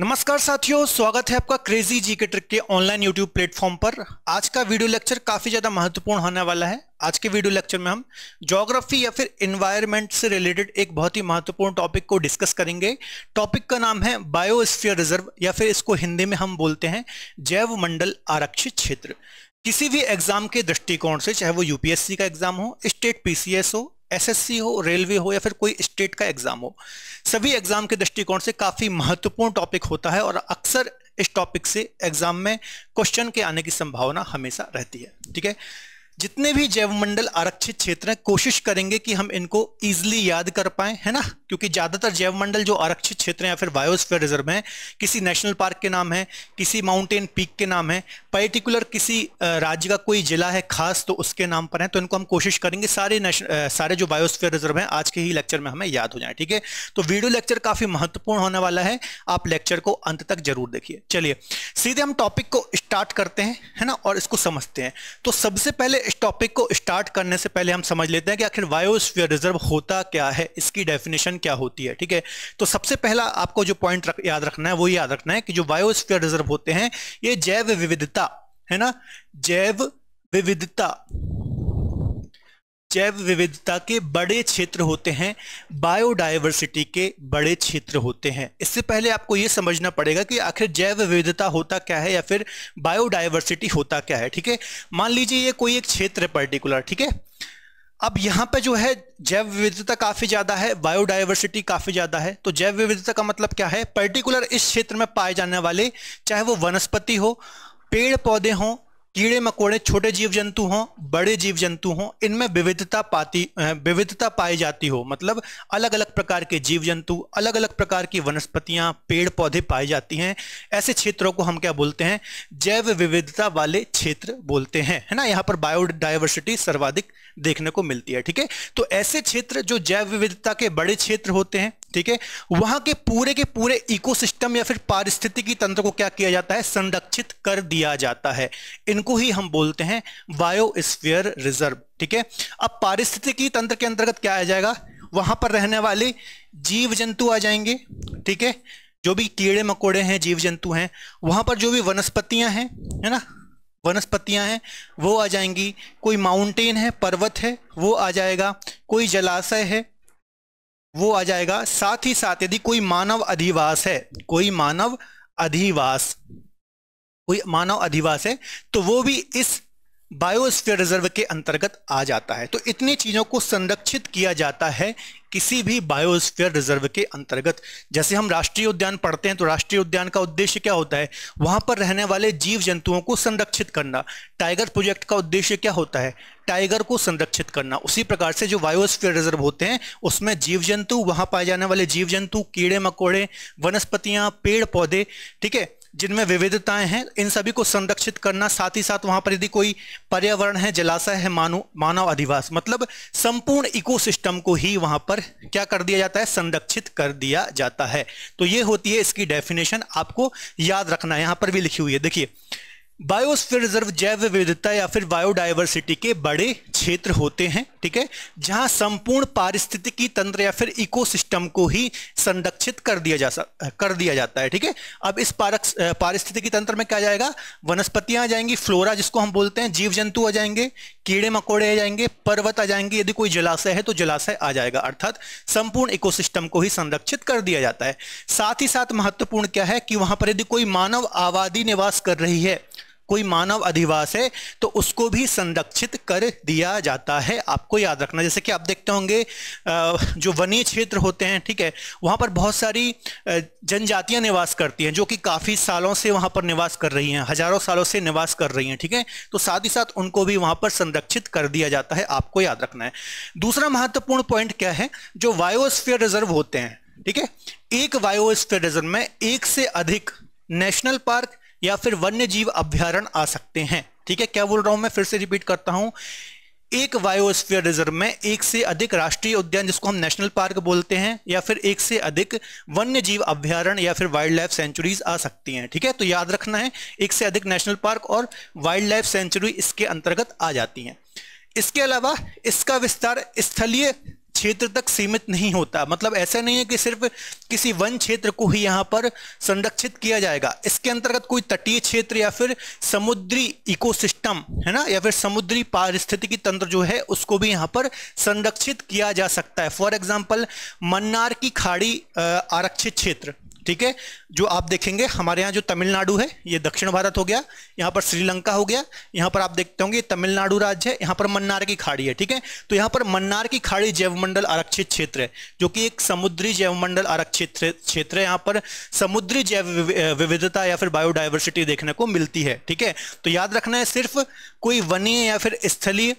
नमस्कार साथियों स्वागत है आपका क्रेजी जी के ट्रिक के ऑनलाइन यूट्यूब प्लेटफॉर्म पर आज का वीडियो लेक्चर काफ़ी ज़्यादा महत्वपूर्ण होने वाला है आज के वीडियो लेक्चर में हम जोग्राफी या फिर एनवायरनमेंट से रिलेटेड एक बहुत ही महत्वपूर्ण टॉपिक को डिस्कस करेंगे टॉपिक का नाम है बायोस्फियर रिजर्व या फिर इसको हिंदी में हम बोलते हैं जैव मंडल आरक्षित क्षेत्र किसी भी एग्जाम के दृष्टिकोण से चाहे वो यूपीएससी का एग्जाम हो स्टेट पीसीएस हो एसएससी हो रेलवे हो या फिर कोई स्टेट का एग्जाम हो सभी एग्जाम के दृष्टिकोण से काफी महत्वपूर्ण टॉपिक होता है और अक्सर इस टॉपिक से एग्जाम में क्वेश्चन के आने की संभावना हमेशा रहती है ठीक है जितने भी जैवमंडल आरक्षित क्षेत्र हैं कोशिश करेंगे कि हम इनको इजिली याद कर पाए है ना क्योंकि ज्यादातर जैवमंडल जो आरक्षित क्षेत्र हैं या फिर बायोस्फेयर रिजर्व हैं किसी नेशनल पार्क के नाम है किसी माउंटेन पीक के नाम है पर्टिकुलर किसी राज्य का कोई जिला है खास तो उसके नाम पर है तो इनको हम कोशिश करेंगे सारे नेशनल सारे जो बायोस्फेयर रिजर्व हैं आज के ही लेक्चर में हमें याद हो जाए ठीक है तो वीडियो लेक्चर काफी महत्वपूर्ण होने वाला है आप लेक्चर को अंत तक जरूर देखिए चलिए सीधे हम टॉपिक को स्टार्ट करते हैं है ना और इसको समझते हैं तो सबसे पहले इस टॉपिक को स्टार्ट करने से पहले हम समझ लेते हैं कि आखिर बायोस्फीयर रिजर्व होता क्या है इसकी डेफिनेशन क्या होती है ठीक है तो सबसे पहला आपको जो पॉइंट रख, याद रखना है वो याद रखना है कि जो बायोस्फीयर रिजर्व होते हैं ये जैव विविधता है ना जैव विविधता जैव विविधता के बड़े क्षेत्र होते हैं बायोडायवर्सिटी के बड़े क्षेत्र होते हैं इससे पहले आपको ये समझना पड़ेगा कि आखिर जैव विविधता होता क्या है या फिर बायोडायवर्सिटी होता क्या है ठीक है मान लीजिए ये कोई एक क्षेत्र है पर्टिकुलर ठीक है अब यहाँ पे जो है जैव विविधता काफी ज्यादा है बायोडायवर्सिटी काफी ज्यादा है तो जैव विविधता का मतलब क्या है पर्टिकुलर इस क्षेत्र में पाए जाने वाले चाहे वो वनस्पति हो पेड़ पौधे हों कीड़े मकोड़े छोटे जीव जंतु हों बड़े जीव जंतु हों इनमें विविधता पाती विविधता पाई जाती हो मतलब अलग अलग प्रकार के जीव जंतु अलग अलग प्रकार की वनस्पतियां पेड़ पौधे पाए जाती हैं ऐसे क्षेत्रों को हम क्या बोलते हैं जैव विविधता वाले क्षेत्र बोलते हैं है ना यहाँ पर बायोडाइवर्सिटी सर्वाधिक देखने को मिलती है ठीक है तो ऐसे क्षेत्र जो जैव विविधता के बड़े क्षेत्र होते हैं ठीक है वहां के पूरे के पूरे इकोसिस्टम या फिर पारिस्थितिकी तंत्र को क्या किया जाता है संरक्षित कर दिया जाता है इनको ही हम बोलते हैं वायोस्फियर रिजर्व ठीक है अब पारिस्थितिकी तंत्र के अंतर्गत क्या आ जाएगा वहां पर रहने वाले जीव जंतु आ जाएंगे ठीक है जो भी कीड़े मकोड़े हैं जीव जंतु हैं वहां पर जो भी वनस्पतियां हैं है ना वनस्पतियां हैं वो आ जाएंगी कोई माउंटेन है पर्वत है वो आ जाएगा कोई जलाशय है वो आ जाएगा साथ ही साथ यदि कोई मानव अधिवास है कोई मानव अधिवास कोई मानव अधिवास है तो वो भी इस बायोस्फीयर रिजर्व के अंतर्गत आ जाता है तो इतनी चीजों को संरक्षित किया जाता है किसी भी बायोस्फीयर रिजर्व के अंतर्गत जैसे हम राष्ट्रीय उद्यान पढ़ते हैं तो राष्ट्रीय उद्यान का उद्देश्य क्या होता है वहां पर रहने वाले जीव जंतुओं को संरक्षित करना टाइगर प्रोजेक्ट का उद्देश्य क्या होता है टाइगर को संरक्षित करना उसी प्रकार से जो बायोस्फीयर रिजर्व होते हैं उसमें जीव जंतु वहां पाए जाने वाले जीव जंतु कीड़े मकोड़े वनस्पतियां पेड़ पौधे ठीक है जिनमें विविधताएं हैं इन सभी को संरक्षित करना साथ ही साथ वहां पर यदि कोई पर्यावरण है जलाशय है मानव मानव अधिवास मतलब संपूर्ण इकोसिस्टम को ही वहां पर क्या कर दिया जाता है संरक्षित कर दिया जाता है तो ये होती है इसकी डेफिनेशन आपको याद रखना है यहां पर भी लिखी हुई है देखिए बायोस्फीयर रिजर्व जैव विविधता या फिर बायोडायवर्सिटी के बड़े क्षेत्र होते हैं ठीक है जहां संपूर्ण पारिस्थितिकी तंत्र या फिर इकोसिस्टम को ही संरक्षित कर दिया जा कर दिया जाता है ठीक है अब इस पारिस्थितिकी तंत्र में क्या जाएगा वनस्पतियां आ जाएंगी फ्लोरा जिसको हम बोलते हैं जीव जंतु आ जाएंगे कीड़े मकोड़े आ जाएंगे पर्वत आ जाएंगे यदि कोई जलाशय है तो जलाशय आ जाएगा अर्थात संपूर्ण इको को ही संरक्षित कर दिया जाता है साथ ही साथ महत्वपूर्ण क्या है कि वहां पर यदि कोई मानव आबादी निवास कर रही है कोई मानव अधिवास है तो उसको भी संरक्षित कर दिया जाता है आपको याद रखना जैसे कि आप देखते होंगे जो वनीय क्षेत्र होते हैं ठीक है वहाँ पर बहुत सारी जनजातियाँ निवास करती हैं जो कि काफ़ी सालों से वहाँ पर निवास कर रही हैं हजारों सालों से निवास कर रही हैं ठीक है तो साथ ही साथ उनको भी वहाँ पर संरक्षित कर दिया जाता है आपको याद रखना है दूसरा महत्वपूर्ण पॉइंट क्या है जो वायोस्फियर रिजर्व होते हैं ठीक है एक वायोस्फियर रिजर्व में एक से अधिक नेशनल पार्क या फिर वन्य जीव अभ्यारण आ सकते हैं ठीक है क्या बोल रहा हूं मैं फिर से रिपीट करता हूं एक बायोस्फीयर रिजर्व में एक से अधिक राष्ट्रीय उद्यान जिसको हम नेशनल पार्क बोलते हैं या फिर एक से अधिक वन्य जीव अभ्यारण या फिर वाइल्ड लाइफ सेंचुरीज आ सकती हैं ठीक है तो याद रखना है एक से अधिक नेशनल पार्क और वाइल्ड लाइफ सेंचुरी इसके अंतर्गत आ जाती हैं इसके अलावा इसका विस्तार स्थलीय क्षेत्र तक सीमित नहीं होता मतलब ऐसा नहीं है कि सिर्फ किसी वन क्षेत्र को ही यहाँ पर संरक्षित किया जाएगा इसके अंतर्गत कोई तटीय क्षेत्र या फिर समुद्री इकोसिस्टम है ना या फिर समुद्री पारिस्थितिकी तंत्र जो है उसको भी यहाँ पर संरक्षित किया जा सकता है फॉर एग्जाम्पल मन्नार की खाड़ी आरक्षित क्षेत्र ठीक है जो आप देखेंगे हमारे यहाँ जो तमिलनाडु है ये दक्षिण भारत हो गया यहाँ पर श्रीलंका हो गया यहाँ पर आप देखते होंगे तमिलनाडु राज्य है यहाँ पर मन्नार की खाड़ी है ठीक है तो यहाँ पर मन्नार की खाड़ी जैवमंडल आरक्षित क्षेत्र है जो कि एक समुद्री जैवमंडल आरक्षित क्षेत्र है यहाँ पर समुद्री जैव विविधता या फिर बायोडाइवर्सिटी देखने को मिलती है ठीक है तो याद रखना है सिर्फ कोई वनीय या फिर स्थलीय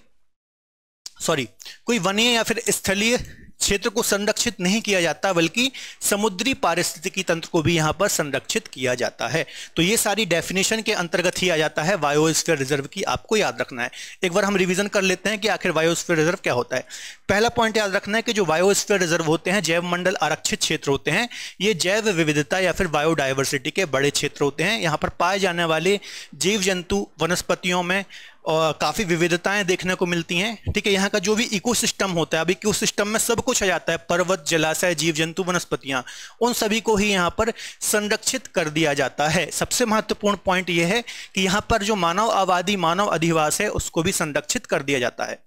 सॉरी कोई वनीय या फिर स्थलीय क्षेत्र को संरक्षित नहीं किया जाता बल्कि समुद्री पारिस्थितिकी तंत्र को भी यहां पर संरक्षित किया जाता है तो ये सारी डेफिनेशन के अंतर्गत ही आ जाता है वायोस्फीयर रिजर्व की आपको याद रखना है एक बार हम रिविजन कर लेते हैं कि आखिर वायोस्फीयर रिजर्व क्या होता है पहला पॉइंट याद रखना है कि जो वायोस्फीयर रिजर्व होते हैं जैव मंडल आरक्षित क्षेत्र होते हैं ये जैव विविधता या फिर बायोडाइवर्सिटी के बड़े क्षेत्र होते हैं यहाँ पर पाए जाने वाले जीव जंतु वनस्पतियों में काफ़ी विविधताएं देखने को मिलती हैं ठीक है यहाँ का जो भी इकोसिस्टम होता है अब इकोसिस्टम में सब कुछ आ जाता है पर्वत जलाशय जीव जंतु वनस्पतियाँ उन सभी को ही यहाँ पर संरक्षित कर दिया जाता है सबसे महत्वपूर्ण पॉइंट यह है कि यहाँ पर जो मानव आबादी मानव अधिवास है उसको भी संरक्षित कर दिया जाता है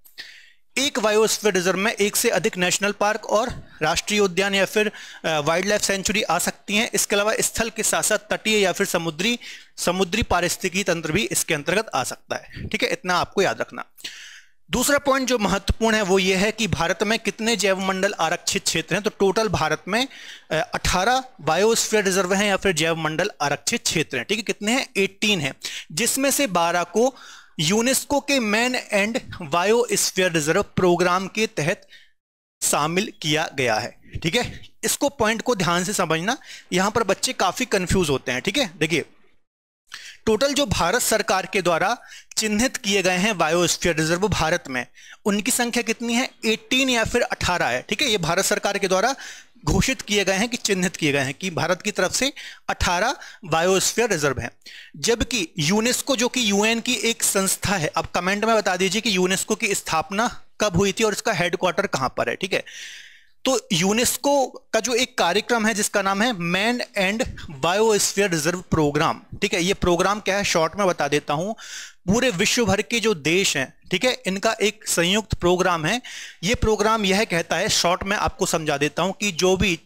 एक बायोस्फीयर रिजर्व में एक से अधिक नेशनल पार्क और राष्ट्रीय उद्यान या फिर वाइल्ड लाइफ सेंचुरी आ सकती हैं इसके अलावा स्थल के साथ साथ तटीय या फिर समुद्री समुद्री पारिस्थितिकी तंत्र भी इसके अंतर्गत आ सकता है ठीक है इतना आपको याद रखना दूसरा पॉइंट जो महत्वपूर्ण है वो ये है कि भारत में कितने जैवमंडल आरक्षित क्षेत्र हैं तो टोटल भारत में 18 बायोस्फीयर रिजर्व हैं या फिर जैवमंडल आरक्षित क्षेत्र हैं ठीक है कितने हैं 18 हैं जिसमें से 12 को यूनेस्को के man and bio reserve programme के तहत शामिल किया गया है ठीक है इसको पॉइंट को ध्यान से समझना यहां पर बच्चे काफी कंफ्यूज होते हैं ठीक है देखिए टोटल जो भारत सरकार के द्वारा चिन्हित किए गए हैं बायोस्फीयर रिजर्व भारत में उनकी संख्या कितनी है 18 या फिर 18 है ठीक है ये भारत सरकार के द्वारा घोषित किए गए हैं कि चिन्हित किए गए हैं कि भारत की तरफ से 18 बायोस्फीयर रिजर्व हैं जबकि यूनेस्को जो कि यूएन की एक संस्था है अब कमेंट में बता दीजिए कि यूनेस्को की स्थापना कब हुई थी और इसका हेडक्वार्टर कहां पर है ठीक है तो यूनेस्को का जो एक कार्यक्रम है जिसका नाम है man and biosphere reserve programme ठीक है ये प्रोग्राम क्या है शॉर्ट में बता देता हूं पूरे विश्व भर के जो देश हैं ठीक है इनका एक संयुक्त प्रोग्राम है ये प्रोग्राम यह कहता है शॉर्ट में आपको समझा देता हूँ कि जो भी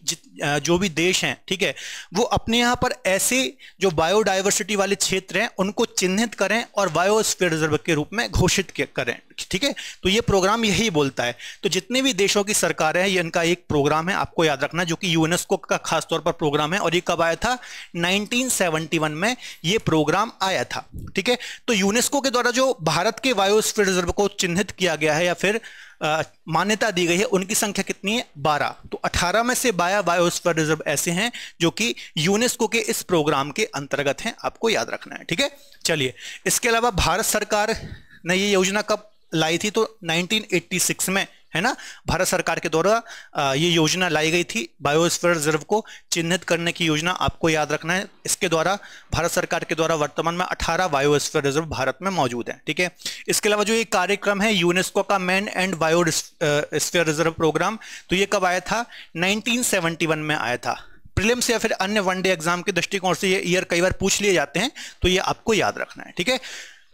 जो भी देश हैं ठीक है वो अपने यहाँ पर ऐसे जो बायोडाइवर्सिटी वाले क्षेत्र हैं उनको चिन्हित करें और बायोस्फीयर रिजर्व के रूप में घोषित करें ठीक है तो ये प्रोग्राम यही बोलता है तो जितने भी देशों की सरकारें हैं ये इनका एक प्रोग्राम है आपको याद रखना जो कि यूनेस्को का खासतौर पर प्रोग्राम है और ये कब आया था नाइनटीन में ये प्रोग्राम आया था ठीक है तो यूनेस्को यूनेस्को के द्वारा जो भारत के बायोस्फीयर रिजर्व को चिन्हित किया गया है या फिर मान्यता दी गई है उनकी संख्या कितनी है बारह तो अठारह में से बारह बायोस्फीयर रिजर्व ऐसे हैं जो कि यूनेस्को के इस प्रोग्राम के अंतर्गत हैं आपको याद रखना है ठीक है चलिए इसके अलावा भारत सरकार ने ये योजना कब लाई थी तो सिक्स में है ना भारत सरकार के द्वारा ये योजना लाई गई थी बायोस्फीयर रिजर्व को चिन्हित करने की योजना आपको याद रखना है इसके द्वारा भारत सरकार के द्वारा वर्तमान में 18 बायोस्फीयर रिजर्व भारत में मौजूद है ठीक है इसके अलावा जो ये कार्यक्रम है यूनेस्को का man and biosphere reserve programme तो ये कब आया था नाइनटीन में आया था प्रिलिम्स या फिर अन्य वनडे एग्जाम के दृष्टिकोण से ये ईयर कई बार पूछ लिए जाते हैं तो ये आपको याद रखना है ठीक है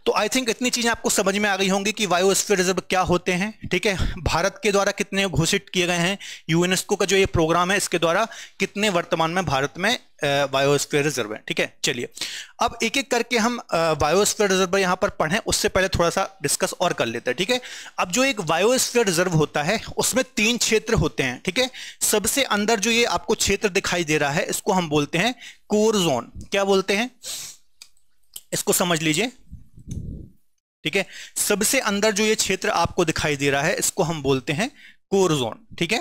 तो आई थिंक इतनी चीज़ें आपको समझ में आ गई होंगी कि बायोस्फीयर रिजर्व क्या होते हैं ठीक है भारत के द्वारा कितने घोषित किए गए हैं यूनेस्को का जो ये प्रोग्राम है इसके द्वारा कितने वर्तमान में भारत में बायोस्फीयर रिजर्व है ठीक है चलिए अब एक एक करके हम बायोस्फीयर रिजर्व यहां पर पढ़ें उससे पहले थोड़ा सा डिस्कस और कर लेते हैं ठीक है अब जो एक बायोस्फीयर रिजर्व होता है उसमें तीन क्षेत्र होते हैं ठीक है सबसे अंदर जो ये आपको क्षेत्र दिखाई दे रहा है इसको हम बोलते हैं कोर जोन क्या बोलते हैं इसको समझ लीजिए ठीक है सबसे अंदर जो ये क्षेत्र आपको दिखाई दे रहा है इसको हम बोलते हैं कोर जोन ठीक है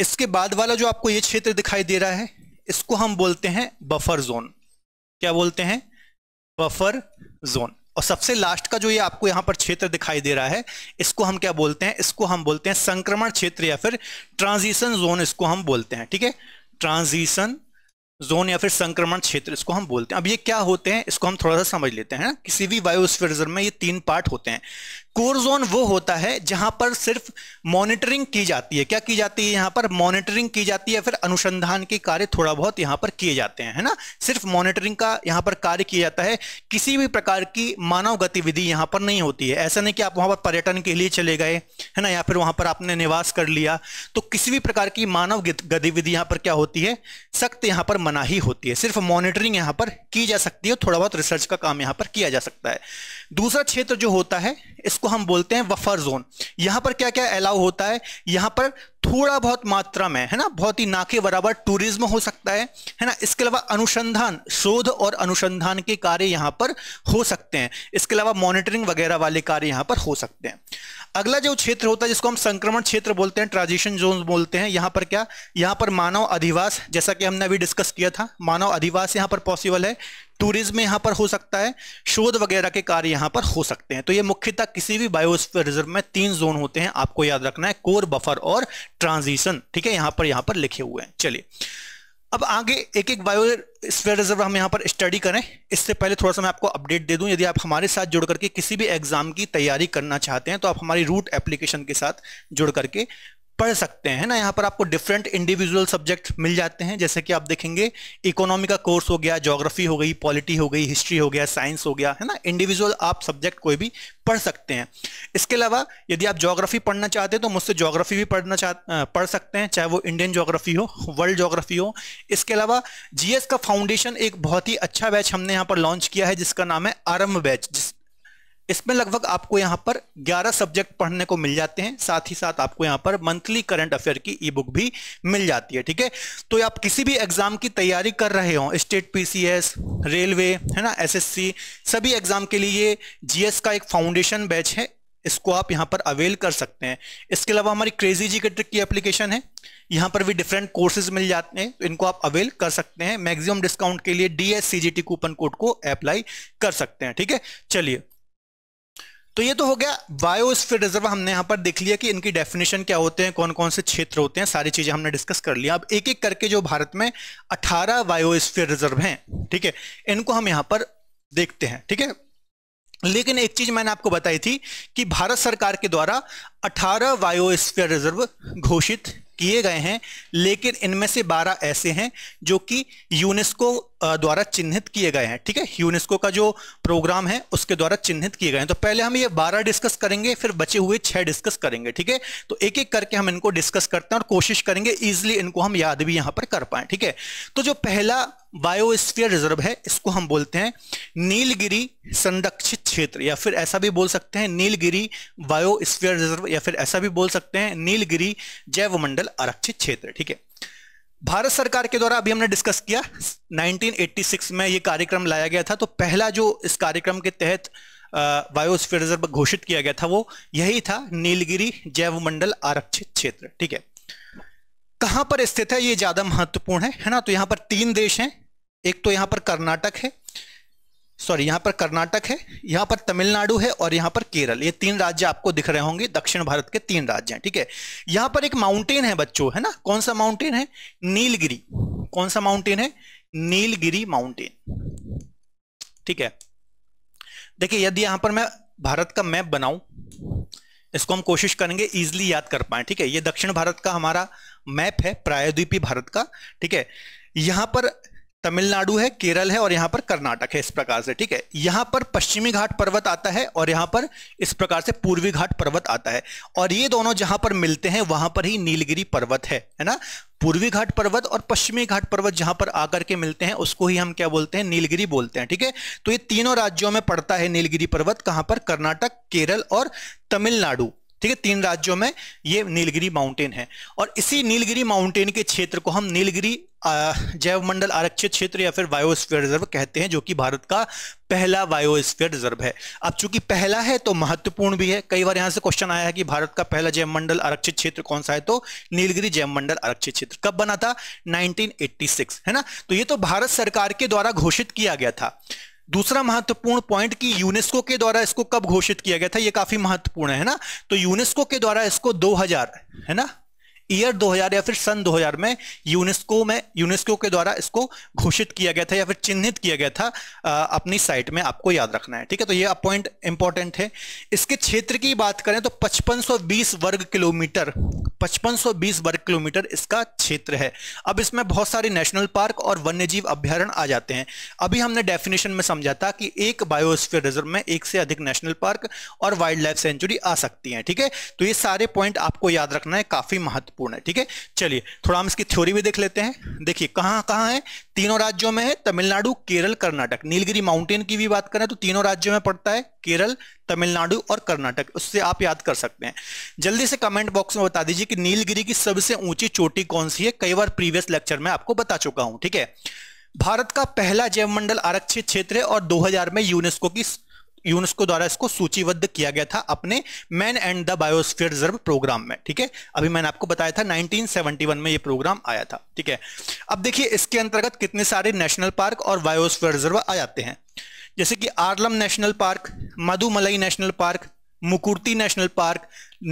इसके बाद वाला जो आपको ये क्षेत्र दिखाई दे रहा है इसको हम बोलते हैं बफर जोन क्या बोलते हैं बफर जोन और सबसे लास्ट का जो ये आपको यहां पर क्षेत्र दिखाई दे रहा है इसको हम क्या बोलते हैं इसको हम बोलते हैं संक्रमण क्षेत्र या फिर ट्रांजिशन जोन इसको हम बोलते हैं ठीक है ट्रांजिशन जोन या फिर संक्रमण क्षेत्र इसको हम बोलते हैं अब ये क्या होते हैं इसको हम थोड़ा सा समझ लेते हैं किसी भी बायोस्फीयर रिजर्व में ये तीन पार्ट होते हैं कोर जोन वो होता है जहां पर सिर्फ मॉनिटरिंग की जाती है क्या की जाती है यहां पर मॉनिटरिंग की जाती है फिर अनुसंधान के कार्य थोड़ा बहुत यहां पर किए जाते हैं है ना सिर्फ मॉनिटरिंग का यहां पर कार्य किया जाता है किसी भी प्रकार की मानव गतिविधि यहां पर नहीं होती है ऐसा नहीं कि आप वहां पर पर्यटन के लिए चले गए है ना या फिर वहां पर आपने निवास कर लिया तो किसी भी प्रकार की मानव गतिविधि यहां पर क्या होती है सख्त यहां पर मनाही होती है सिर्फ मॉनिटरिंग यहां पर की जा सकती है थोड़ा बहुत रिसर्च का काम यहां पर किया जा सकता है दूसरा क्षेत्र जो होता है इसको इसको हम बोलते हैं वफर जोन यहां पर क्या क्या अलाउ होता है यहां पर थोड़ा बहुत मात्रा में है ना बहुत ही नाके बराबर टूरिज्म हो सकता है है ना इसके अलावा अनुसंधान शोध और अनुसंधान के कार्य यहां पर हो सकते हैं इसके अलावा मॉनिटरिंग वगैरह वाले कार्य यहां पर हो सकते हैं अगला जो क्षेत्र होता है जिसको हम संक्रमण क्षेत्र बोलते हैं ट्रांजिशन जोन बोलते हैं यहां पर क्या यहां पर मानव अधिवास जैसा कि हमने अभी डिस्कस किया था मानव अधिवास यहां पर पॉसिबल है टूरिज्म यहाँ पर हो सकता है शोध वगैरह के कार्य यहाँ पर हो सकते हैं तो ये मुख्यतः किसी भी बायोस्फीयर रिजर्व में तीन जोन होते हैं आपको याद रखना है कोर बफर और ट्रांजिशन ठीक है यहाँ पर यहाँ पर लिखे हुए हैं चलिए अब आगे एक एक बायो स्पेयर रिजर्व हम यहाँ पर स्टडी करें इससे पहले थोड़ा सा मैं आपको अपडेट दे दूं यदि आप हमारे साथ जुड़ करके किसी भी एग्जाम की तैयारी करना चाहते हैं तो आप हमारी रूट एप्लीकेशन के साथ जुड़ करके पढ़ सकते हैं ना यहाँ पर आपको डिफरेंट इंडिविजुअल सब्जेक्ट मिल जाते हैं जैसे कि आप देखेंगे इकोनॉमी का कोर्स हो गया ज्योग्राफी हो गई पॉलिटी हो गई हिस्ट्री हो गया साइंस हो गया है ना इंडिविजुअल आप सब्जेक्ट कोई भी पढ़ सकते हैं इसके अलावा यदि आप ज्योग्राफी पढ़ना चाहते हैं तो मुझसे ज्योग्राफी भी पढ़ना चाह पढ़ सकते हैं चाहे वो इंडियन ज्योग्राफी हो वर्ल्ड ज्योग्राफी हो इसके अलावा जीएस का फाउंडेशन एक बहुत ही अच्छा बैच हमने यहाँ पर लॉन्च किया है जिसका नाम है आरम्भ बैच जिस इसमें लगभग आपको यहाँ पर 11 सब्जेक्ट पढ़ने को मिल जाते हैं साथ ही साथ आपको यहाँ पर मंथली करंट अफेयर की ई बुक भी मिल जाती है ठीक है तो आप किसी भी एग्जाम की तैयारी कर रहे हो स्टेट पीसीएस रेलवे है ना एसएससी सभी एग्जाम के लिए जीएस का एक फाउंडेशन बैच है इसको आप यहाँ पर अवेल कर सकते हैं इसके अलावा हमारी क्रेजी जी के ट्रिक की एप्लीकेशन है यहाँ पर भी डिफरेंट कोर्सेज मिल जाते हैं तो इनको आप अवेल कर सकते हैं मैक्सिमम डिस्काउंट के लिए डी कूपन कोड को अप्लाई कर सकते हैं ठीक है चलिए तो ये तो हो गया बायोस्फीयर रिजर्व हमने यहां पर देख लिया कि इनकी डेफिनेशन क्या होते हैं कौन कौन से क्षेत्र होते हैं सारी चीजें हमने डिस्कस कर लिया अब एक एक करके जो भारत में 18 बायोस्फीयर रिजर्व हैं ठीक है इनको हम यहां पर देखते हैं ठीक है लेकिन एक चीज मैंने आपको बताई थी कि भारत सरकार के द्वारा अठारह बायोस्फीयर रिजर्व घोषित किए गए हैं लेकिन इनमें से बारह ऐसे हैं जो कि यूनेस्को द्वारा चिन्हित किए गए हैं ठीक है यूनेस्को का जो प्रोग्राम है उसके द्वारा चिन्हित किए गए हैं तो पहले हम ये बारह डिस्कस करेंगे फिर बचे हुए छह डिस्कस करेंगे ठीक है तो एक एक करके हम इनको डिस्कस करते हैं और कोशिश करेंगे इजिली इनको हम याद भी यहां पर कर पाए ठीक है तो जो पहला बायोस्फीयर रिजर्व है इसको हम बोलते हैं नीलगिरी संरक्षित क्षेत्र या फिर ऐसा भी बोल सकते हैं नीलगिरी बायोस्फीयर रिजर्व या फिर ऐसा भी बोल सकते हैं नीलगिरी जैवमंडल आरक्षित क्षेत्र ठीक है भारत सरकार के द्वारा अभी हमने डिस्कस किया 1986 में ये कार्यक्रम लाया गया था तो पहला जो इस कार्यक्रम के तहत बायोस्फीयर रिजर्व घोषित किया गया था वो यही था नीलगिरी जैवमंडल आरक्षित क्षेत्र ठीक है कहां पर स्थित है ये ज्यादा महत्वपूर्ण है है ना तो यहां पर तीन देश हैं एक तो यहां पर कर्नाटक है सॉरी यहाँ पर कर्नाटक है यहाँ पर तमिलनाडु है और यहाँ पर केरल ये तीन राज्य आपको दिख रहे होंगे दक्षिण भारत के तीन राज्य हैं ठीक है यहाँ पर एक माउंटेन है बच्चों है ना कौन सा माउंटेन है नीलगिरी कौन सा माउंटेन है नीलगिरी माउंटेन ठीक है देखिए यदि यहाँ पर मैं भारत का मैप बनाऊ इसको हम कोशिश करेंगे इजिली याद कर पाए ठीक है ये दक्षिण भारत का हमारा मैप है प्रायद्वीपी भारत का ठीक है यहाँ पर तमिलनाडु है केरल है और यहां पर कर्नाटक है इस प्रकार से ठीक है यहां पर पश्चिमी घाट पर्वत आता है और यहां पर इस प्रकार से पूर्वी घाट पर्वत आता है और ये दोनों जहां पर मिलते हैं वहां पर ही नीलगिरी पर्वत है है ना पूर्वी घाट पर्वत और पश्चिमी घाट पर्वत जहां पर आकर के मिलते हैं उसको ही हम क्या बोलते हैं नीलगिरी बोलते हैं ठीक है तो ये तीनों राज्यों में पड़ता है नीलगिरी पर्वत कहां पर कर्नाटक केरल और तमिलनाडु ठीक है तीन राज्यों में ये नीलगिरी माउंटेन है और इसी नीलगिरी माउंटेन के क्षेत्र को हम नीलगिरी जैव मंडल आरक्षित क्षेत्र या फिर बायोस्फीयर रिजर्व कहते हैं जो कि भारत का पहला बायोस्फीयर रिजर्व है अब चूंकि पहला है तो महत्वपूर्ण भी है कई बार यहां से क्वेश्चन आया है कि भारत का पहला जैव मंडल आरक्षित क्षेत्र कौन सा है तो नीलगिरी जैव मंडल आरक्षित क्षेत्र कब बना था नाइनटीन है ना तो ये तो भारत सरकार के द्वारा घोषित किया गया था दूसरा महत्वपूर्ण पॉइंट कि यूनेस्को के द्वारा इसको कब घोषित किया गया था ये काफी महत्वपूर्ण है ना तो यूनेस्को के द्वारा इसको 2000 है ना ईयर 2000 या फिर सन 2000 में यूनेस्को में यूनेस्को के द्वारा इसको घोषित किया गया था या फिर चिन्हित किया गया था आ, अपनी साइट में आपको याद रखना है ठीक है तो ये पॉइंट इंपॉर्टेंट है इसके क्षेत्र की बात करें तो 5520 वर्ग किलोमीटर 5520 वर्ग किलोमीटर इसका क्षेत्र है अब इसमें बहुत सारे नेशनल पार्क और वन्यजीव अभ्यारण आ जाते हैं अभी हमने डेफिनेशन में समझा था कि एक बायोस्फेयर रिजर्व में एक से अधिक नेशनल पार्क और वाइल्ड लाइफ सेंचुरी आ सकती है ठीक है तो ये सारे पॉइंट आपको याद रखना है काफी महत्वपूर्ण महत्वपूर्ण है ठीक है चलिए थोड़ा हम इसकी थ्योरी भी देख लेते हैं देखिए कहाँ कहाँ है तीनों राज्यों में है तमिलनाडु केरल कर्नाटक नीलगिरी माउंटेन की भी बात करें तो तीनों राज्यों में पड़ता है केरल तमिलनाडु और कर्नाटक उससे आप याद कर सकते हैं जल्दी से कमेंट बॉक्स में बता दीजिए कि नीलगिरी की सबसे ऊंची चोटी कौन सी है कई बार प्रीवियस लेक्चर में आपको बता चुका हूँ ठीक है भारत का पहला जैव मंडल आरक्षित क्षेत्र है और 2000 में यूनेस्को की यूनेस्को द्वारा इसको सूचीबद्ध किया गया था अपने man and the biosphere reserve programme में ठीक है अभी मैंने आपको बताया था 1971 में ये प्रोग्राम आया था ठीक है अब देखिए इसके अंतर्गत कितने सारे नेशनल पार्क और बायोस्फीयर रिजर्व आ जाते हैं जैसे कि Aralam national park Mudumalai national park Mukurthi national park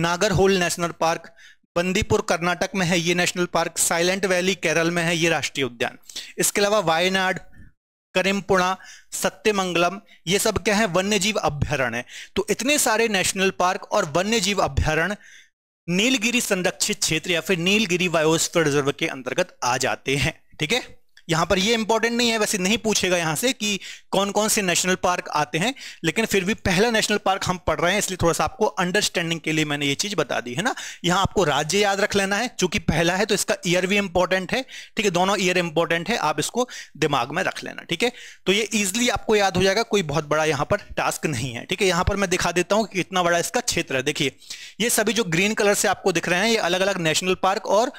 Nagarhole national park Bandipur Karnataka में है ये national park Silent Valley Kerala में है ये राष्ट्रीय उद्यान इसके अलावा वायनाड करिमपुणा सत्यमंगलम ये सब क्या है वन्य जीव अभ्यारण है तो इतने सारे नेशनल पार्क और वन्य जीव अभ्यारण नीलगिरी संरक्षित क्षेत्र या फिर नीलगिरी वायोस्फीयर रिजर्व के अंतर्गत आ जाते हैं ठीक है यहाँ पर ये इंपॉर्टेंट नहीं है वैसे नहीं पूछेगा यहाँ से कि कौन कौन से नेशनल पार्क आते हैं लेकिन फिर भी पहला नेशनल पार्क हम पढ़ रहे हैं इसलिए थोड़ा सा आपको अंडरस्टैंडिंग के लिए मैंने ये चीज बता दी है ना यहाँ आपको राज्य याद रख लेना है चूंकि पहला है तो इसका ईयर भी इंपॉर्टेंट है ठीक है दोनों ईयर इंपॉर्टेंट है आप इसको दिमाग में रख लेना ठीक है तो ये इजिली आपको याद हो जाएगा कोई बहुत बड़ा यहाँ पर टास्क नहीं है ठीक है यहाँ पर मैं दिखा देता हूँ कि कितना बड़ा इसका क्षेत्र है देखिए ये सभी जो ग्रीन कलर से आपको दिख रहे हैं ये अलग अलग नेशनल पार्क और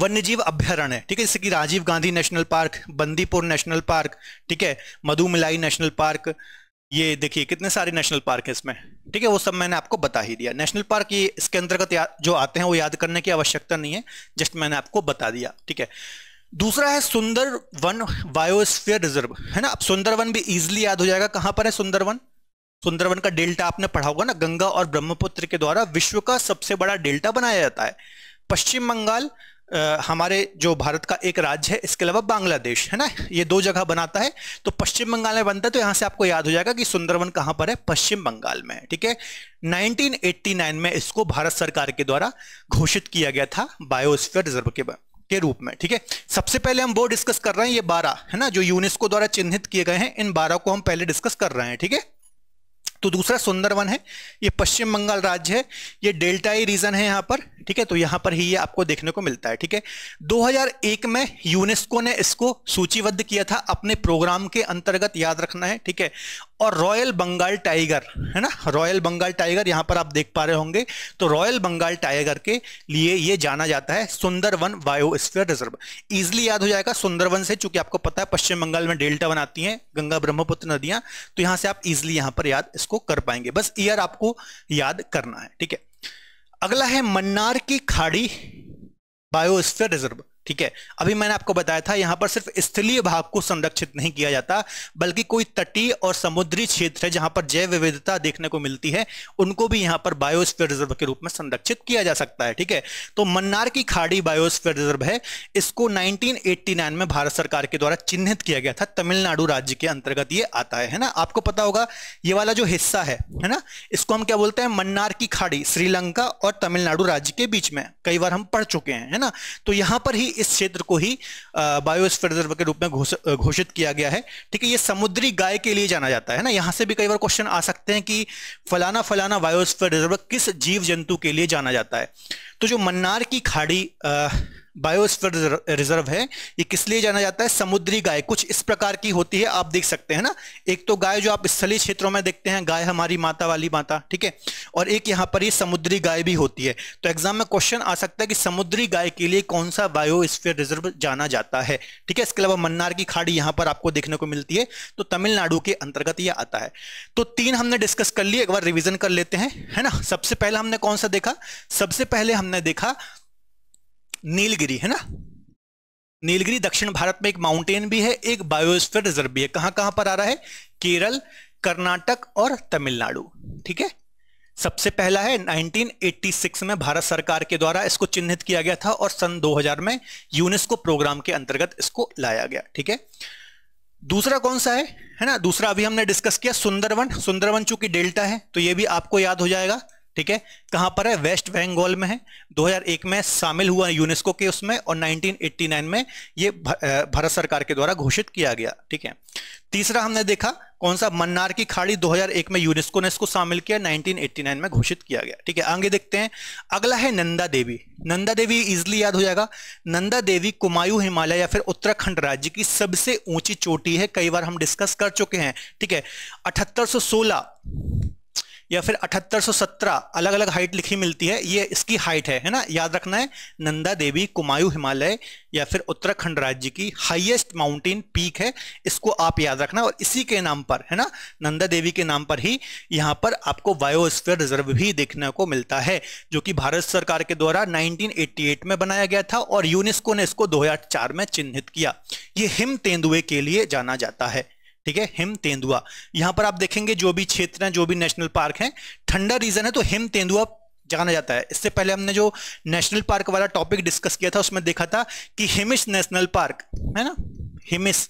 वन्यजीव अभ्यारण्य ठीक है जैसे कि Rajiv Gandhi national park Bandipur national park ठीक है मधुमिलाई नेशनल पार्क ये देखिए कितने सारे नेशनल पार्क हैं इसमें ठीक है वो सब मैंने आपको बता ही दिया नेशनल पार्क ये इसके अंतर्गत जो आते हैं वो याद करने की आवश्यकता नहीं है जस्ट मैंने आपको बता दिया ठीक है दूसरा है सुंदर वन बायोस्फीयर रिजर्व है ना अब सुंदरवन भी इजिली याद हो जाएगा कहां पर है सुंदरवन सुंदरवन का डेल्टा आपने पढ़ा होगा ना गंगा और ब्रह्मपुत्र के द्वारा विश्व का सबसे बड़ा डेल्टा बनाया जाता है पश्चिम बंगाल हमारे जो भारत का एक राज्य है इसके अलावा बांग्लादेश है ना ये दो जगह बनाता है तो पश्चिम बंगाल में बनता है तो यहां से आपको याद हो जाएगा कि सुंदरवन कहां पर है पश्चिम बंगाल में ठीक है 1989 में इसको भारत सरकार के द्वारा घोषित किया गया था बायोस्फीयर रिजर्व के के रूप में ठीक है सबसे पहले हम वो डिस्कस कर रहे हैं ये बारह है ना जो यूनेस्को द्वारा चिन्हित किए गए हैं इन बारह को हम पहले डिस्कस कर रहे हैं ठीक है थीके? तो दूसरा सुंदरवन है ये पश्चिम बंगाल राज्य है ये डेल्टाई रीजन है यहाँ पर ठीक है तो यहाँ पर ही ये आपको देखने को मिलता है ठीक है 2001 में यूनेस्को ने इसको सूचीबद्ध किया था अपने प्रोग्राम के अंतर्गत याद रखना है ठीक है और रॉयल बंगाल टाइगर है ना रॉयल बंगाल टाइगर यहाँ पर आप देख पा रहे होंगे तो रॉयल बंगाल टाइगर के लिए ये जाना जाता है सुंदरवन बायोस्फीयर रिजर्व इजिली याद हो जाएगा सुंदरवन से चूंकि आपको पता है पश्चिम बंगाल में डेल्टा वन आती है गंगा ब्रह्मपुत्र नदियां तो यहां से आप इजिली यहां पर याद इसको कर पाएंगे बस ईयर आपको याद करना है ठीक है अगला है मन्नार की खाड़ी बायोस्फीयर रिजर्व ठीक है अभी मैंने आपको बताया था यहां पर सिर्फ स्थलीय भाग को संरक्षित नहीं किया जाता बल्कि कोई तटीय और समुद्री क्षेत्र है जहां पर जैव विविधता देखने को मिलती है उनको भी यहां पर बायोस्फीयर रिजर्व के रूप में संरक्षित किया जा सकता है ठीक है तो मन्नार की खाड़ी बायोस्फीयर रिजर्व है इसको नाइनटीन में भारत सरकार के द्वारा चिन्हित किया गया था तमिलनाडु राज्य के अंतर्गत ये आता है, है ना आपको पता होगा ये वाला जो हिस्सा है है ना इसको हम क्या बोलते हैं मन्नार की खाड़ी श्रीलंका और तमिलनाडु राज्य के बीच में कई बार हम पढ़ चुके हैं है ना तो यहां पर ही इस क्षेत्र को ही बायोस्फे रिजर्व के रूप में घोषित किया गया है ठीक है ये समुद्री गाय के लिए जाना जाता है ना यहाँ से भी कई बार क्वेश्चन आ सकते हैं कि फलाना फलाना बायोस्फे रिजर्व किस जीव जंतु के लिए जाना जाता है तो जो मन्नार की खाड़ी बायोस्फीयर रिजर्व है ये किस लिए जाना जाता है समुद्री गाय कुछ इस प्रकार की होती है आप देख सकते हैं ना एक तो गाय जो आप स्थलीय क्षेत्रों में देखते हैं गाय हमारी माता वाली माता ठीक है और एक यहाँ पर ये समुद्री गाय भी होती है तो एग्जाम में क्वेश्चन आ सकता है कि समुद्री गाय के लिए कौन सा बायोस्फीयर रिजर्व जाना जाता है ठीक है इसके अलावा मन्नार की खाड़ी यहाँ पर आपको देखने को मिलती है तो तमिलनाडु के अंतर्गत यह आता है तो तीन हमने डिस्कस कर लिए एक बार रिविजन कर लेते हैं है ना सबसे पहले हमने कौन सा देखा सबसे पहले हमने देखा नीलगिरी है ना नीलगिरी दक्षिण भारत में एक माउंटेन भी है एक बायोस्फीयर रिजर्व भी है कहां कहां पर आ रहा है केरल कर्नाटक और तमिलनाडु ठीक है सबसे पहला है 1986 में भारत सरकार के द्वारा इसको चिन्हित किया गया था और सन 2000 में यूनेस्को प्रोग्राम के अंतर्गत इसको लाया गया ठीक है दूसरा कौन सा है है ना दूसरा अभी हमने डिस्कस किया सुंदरवन सुंदरवन चूंकि डेल्टा है तो ये भी आपको याद हो जाएगा ठीक है कहां पर है वेस्ट बंगाल में है 2001 में शामिल हुआ यूनेस्को के उसमें और 1989 में ये भारत सरकार के द्वारा घोषित किया गया ठीक है तीसरा हमने देखा कौन सा मन्नार की खाड़ी 2001 में यूनेस्को ने इसको शामिल किया 1989 में घोषित किया गया ठीक है आगे देखते हैं अगला है नंदा देवी नंदा देवी इजिली याद हो जाएगा नंदा देवी कुमायू हिमालय या फिर उत्तराखंड राज्य की सबसे ऊंची चोटी है कई बार हम डिस्कस कर चुके हैं ठीक है अठहत्तर या फिर 7817 अलग अलग हाइट लिखी मिलती है ये इसकी हाइट है है ना याद रखना है नंदा देवी कुमायूं हिमालय या फिर उत्तराखंड राज्य की हाईएस्ट माउंटेन पीक है इसको आप याद रखना और इसी के नाम पर है ना नंदा देवी के नाम पर ही यहाँ पर आपको बायोस्फीयर रिजर्व भी देखने को मिलता है जो कि भारत सरकार के द्वारा नाइनटीन में बनाया गया था और यूनेस्को ने इसको दो में चिन्हित किया ये हिम तेंदुए के लिए जाना जाता है ठीक है हिम तेंदुआ यहां पर आप देखेंगे जो भी क्षेत्र हैं जो भी नेशनल पार्क हैं ठंडा रीजन है तो हिम तेंदुआ जाना जाता है इससे पहले हमने जो नेशनल पार्क वाला टॉपिक डिस्कस किया था उसमें देखा था कि हिमिस नेशनल पार्क है ना हिमिस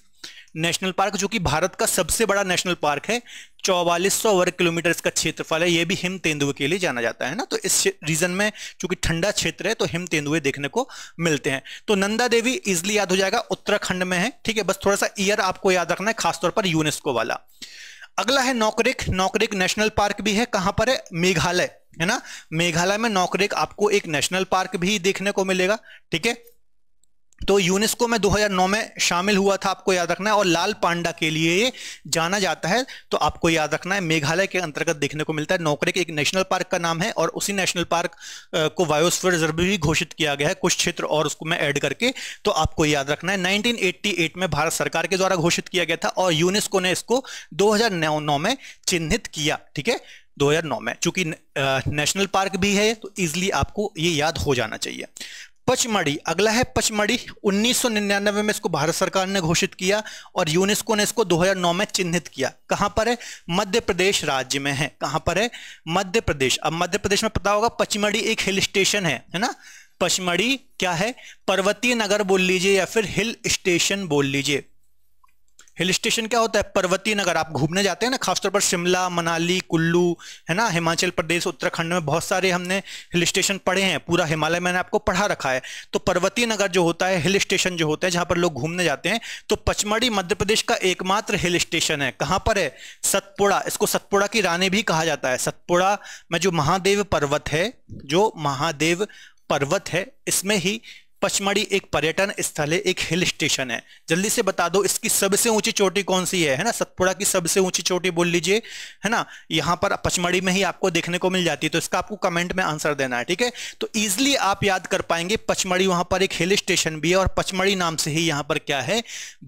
नेशनल पार्क जो कि भारत का सबसे बड़ा नेशनल पार्क है चौवालीस सौ वर्ग किलोमीटर इसका क्षेत्रफल है ये भी हिम तेंदुए के लिए जाना जाता है ना तो इस रीजन में चूंकि ठंडा क्षेत्र है तो हिम तेंदुए देखने को मिलते हैं तो नंदा देवी इजिली याद हो जाएगा उत्तराखंड में है ठीक है बस थोड़ा सा ईयर आपको याद रखना है खासतौर पर यूनेस्को वाला अगला है नौकरिक नौकरिक नेशनल पार्क भी है कहां पर है मेघालय है ना मेघालय में नौकरिक आपको एक नेशनल पार्क भी देखने को मिलेगा ठीक है तो यूनेस्को में 2009 में शामिल हुआ था आपको याद रखना है और लाल पांडा के लिए जाना जाता है तो आपको याद रखना है मेघालय के अंतर्गत देखने को मिलता है नौकरे के एक नेशनल पार्क का नाम है और उसी नेशनल पार्क को वायोस्फीयर रिजर्व भी घोषित किया गया है कुछ क्षेत्र और उसको मैं ऐड करके तो आपको याद रखना है नाइनटीन में भारत सरकार के द्वारा घोषित किया गया था और यूनेस्को ने इसको दो में चिन्हित किया ठीक है दो में चूंकि नेशनल पार्क भी है तो इजिली आपको ये याद हो जाना चाहिए पचमढ़ी अगला है पचमढ़ी 1999 में इसको भारत सरकार ने घोषित किया और यूनेस्को ने इसको 2009 में चिन्हित किया कहां पर है मध्य प्रदेश राज्य में है कहां पर है मध्य प्रदेश अब मध्य प्रदेश में पता होगा पचमढ़ी एक हिल स्टेशन है है ना पचमढ़ी क्या है पर्वतीय नगर बोल लीजिए या फिर हिल स्टेशन बोल लीजिए हिल स्टेशन क्या होता है पर्वतीय नगर आप घूमने जाते हैं ना खासतौर पर शिमला मनाली कुल्लू है ना हिमाचल प्रदेश उत्तराखंड में बहुत सारे हमने हिल स्टेशन पढ़े हैं पूरा हिमालय मैंने आपको पढ़ा रखा है तो पर्वतीय नगर जो होता है हिल स्टेशन जो होता है जहाँ पर लोग घूमने जाते हैं तो पचमढ़ी मध्य प्रदेश का एकमात्र हिल स्टेशन है कहाँ पर है सतपुड़ा इसको सतपुड़ा की रानी भी कहा जाता है सतपुड़ा में जो महादेव पर्वत है जो महादेव पर्वत है इसमें ही पचमढ़ी एक पर्यटन स्थल है एक हिल स्टेशन है जल्दी से बता दो इसकी सबसे ऊंची चोटी कौन सी है है ना सतपुड़ा की सबसे ऊंची चोटी बोल लीजिए है ना यहाँ पर पचमढ़ी में ही आपको देखने को मिल जाती है तो इसका आपको कमेंट में आंसर देना है ठीक है तो ईजिली आप याद कर पाएंगे पचमढ़ी वहां पर एक हिल स्टेशन भी है और पचमढ़ी नाम से ही यहाँ पर क्या है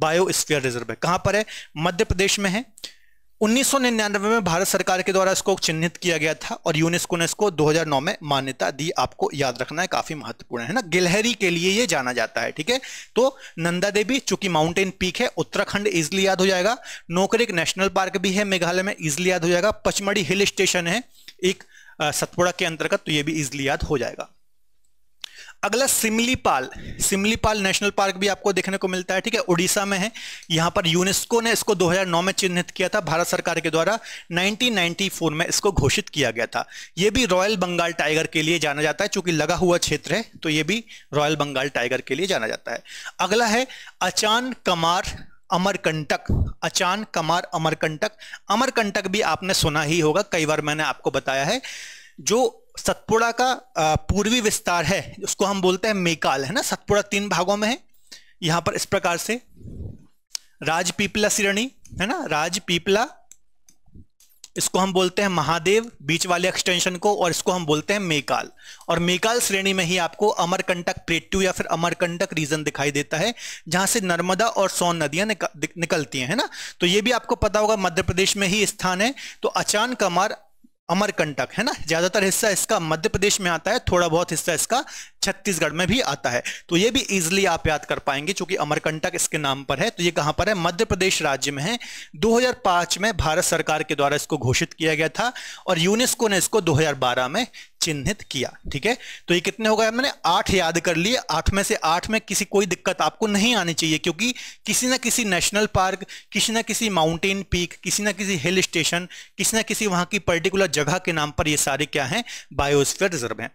बायोस्फियर रिजर्व है कहाँ पर है मध्य प्रदेश में है 1999 में भारत सरकार के द्वारा इसको चिन्हित किया गया था और यूनेस्को ने इसको 2009 में मान्यता दी आपको याद रखना है काफी महत्वपूर्ण है ना गिलहरी के लिए ये जाना जाता है ठीक है तो नंदा देवी चूंकि माउंटेन पीक है उत्तराखंड इजली याद हो जाएगा नोकरिक नेशनल पार्क भी है मेघालय में इजिली याद हो जाएगा पचमढ़ी हिल स्टेशन है एक सतपुड़ा के अंतर्गत तो ये भी इजिली याद हो जाएगा अगला सिमलीपाल सिमलीपाल नेशनल पार्क भी आपको देखने को मिलता है ठीक है उड़ीसा में है यहाँ पर यूनेस्को ने इसको 2009 में चिन्हित किया था भारत सरकार के द्वारा 1994 में इसको घोषित किया गया था ये भी रॉयल बंगाल टाइगर के लिए जाना जाता है चूंकि लगा हुआ क्षेत्र है तो ये भी रॉयल बंगाल टाइगर के लिए जाना जाता है अगला है अचान कमार अमरकंटक अचान कमार अमरकंटक अमरकंटक भी आपने सुना ही होगा कई बार मैंने आपको बताया है जो सतपुड़ा का पूर्वी विस्तार है उसको हम बोलते हैं मेकाल है ना सतपुड़ा तीन भागों में है यहां पर इस प्रकार से राजपीपला सिरणी है ना राजपीपला इसको हम बोलते हैं महादेव बीच वाले एक्सटेंशन को और इसको हम बोलते हैं मेकाल और मेकाल श्रेणी में ही आपको अमरकंटक प्लेट्यू या फिर अमरकंटक रीजन दिखाई देता है जहां से नर्मदा और सोन नदियां निक, निकलती हैं है ना तो ये भी आपको पता होगा मध्य प्रदेश में ही स्थान है तो अचान कमार अमरकंटक है ना ज्यादातर हिस्सा इसका मध्य प्रदेश में आता है थोड़ा बहुत हिस्सा इसका छत्तीसगढ़ में भी आता है तो ये भी इजिली आप याद कर पाएंगे क्योंकि अमरकंटक इसके नाम पर है तो ये कहां पर है मध्य प्रदेश राज्य में है 2005 में भारत सरकार के द्वारा इसको घोषित किया गया था और यूनेस्को ने इसको 2012 में चिन्हित किया ठीक है तो ये कितने हो गए मैंने आठ याद कर लिए आठ में से आठ में किसी कोई दिक्कत आपको नहीं आनी चाहिए क्योंकि किसी ना किसी नेशनल पार्क किसी ना किसी माउंटेन पीक किसी ना किसी हिल स्टेशन किसी ना किसी वहां की पर्टिकुलर जगह के नाम पर ये सारे क्या हैं बायोस्फीयर रिजर्व हैं